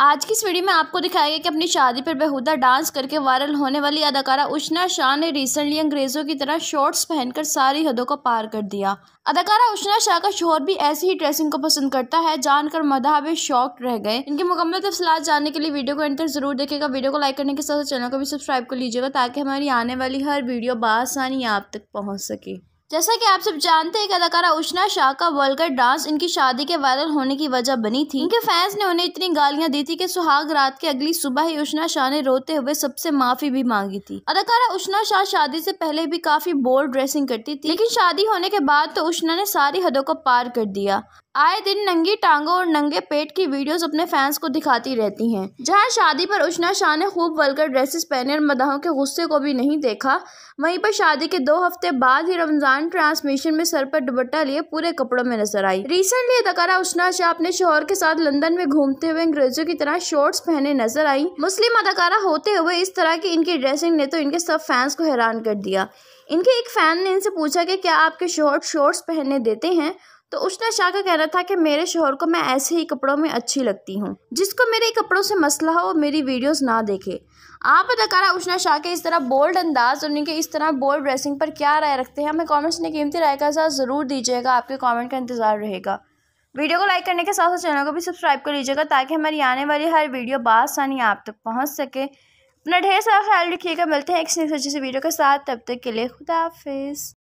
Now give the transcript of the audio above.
आज की इस वीडियो में आपको दिखाएगा कि अपनी शादी पर बेहुदा डांस करके वायरल होने वाली अदाकारा उष्णा शाह ने रिसेंटली अंग्रेज़ों की तरह शॉर्ट्स पहनकर सारी हदों को पार कर दिया अदाकारा उष्णा शाह का शोर भी ऐसी ही ड्रेसिंग को पसंद करता है जानकर भी शौक रह गए इनकी मुकम्मल तफसलात जानने के लिए वीडियो को एंटर जरूर देखेगा वीडियो को लाइक करने के साथ चैनल को भी सब्सक्राइब कर लीजिएगा ताकि हमारी आने वाली हर वीडियो बसानी आप तक पहुँच सके जैसा कि आप सब जानते हैं अदाकारा उष्णा शाह का वर्ल्ड डांस इनकी शादी के वायरल होने की वजह बनी थी इनके फैंस ने उन्हें इतनी गालियां दी थी कि सुहाग रात के अगली सुबह ही उष्णा शाह ने रोते हुए सबसे माफी भी मांगी थी अदाकारा उष्णा शाह शादी से पहले भी काफी बोल्ड ड्रेसिंग करती थी लेकिन शादी होने के बाद तो उष्णा ने सारी हदों को पार कर दिया आए दिन नंगी टांगों और नंगे पेट की वीडियोस अपने फैंस को दिखाती रहती हैं जहां शादी पर उशना शाह ने खूब वलकर ड्रेसेस पहने और मदाहों के गुस्से को भी नहीं देखा वहीं पर शादी के दो हफ्ते बाद ही रमजान ट्रांसमिशन में सर पर दुबट्टा लिए पूरे कपड़ों में नजर आई रिसेंटली अदकारा उशना शाह अपने शोहर के साथ लंदन में घूमते हुए अंग्रेजों की तरह शॉर्ट्स पहने नजर आई मुस्लिम अदाकारा होते हुए इस तरह की इनकी ड्रेसिंग ने तो इनके सब फैंस को हैरान कर दिया इनके एक फैन ने इनसे पूछा कि क्या आपके शॉर्ट शॉर्ट्स पहनने देते हैं तो उसने शाह का कहना था कि मेरे शोहर को मैं ऐसे ही कपड़ों में अच्छी लगती हूँ जिसको मेरे कपड़ों से मसला हो मेरी वीडियोस ना देखे आप अदाकारा उष्णा शाह के इस तरह बोल्ड अंदाज और उनके इस तरह बोल्ड ड्रेसिंग पर क्या राय रखते हैं हमें कॉमेंट्स ने कीमती राय का साथ ज़रूर दीजिएगा आपके कॉमेंट का इंतज़ार रहेगा वीडियो को लाइक करने के साथ साथ चैनल को भी सब्सक्राइब कर लीजिएगा ताकि हमारी आने वाली हर वीडियो बासानी आप तक पहुँच सके अपना ढेर सारा ख्याल रखिएगा मिलते हैं एक वीडियो के साथ तब तक के लिए खुदाफिज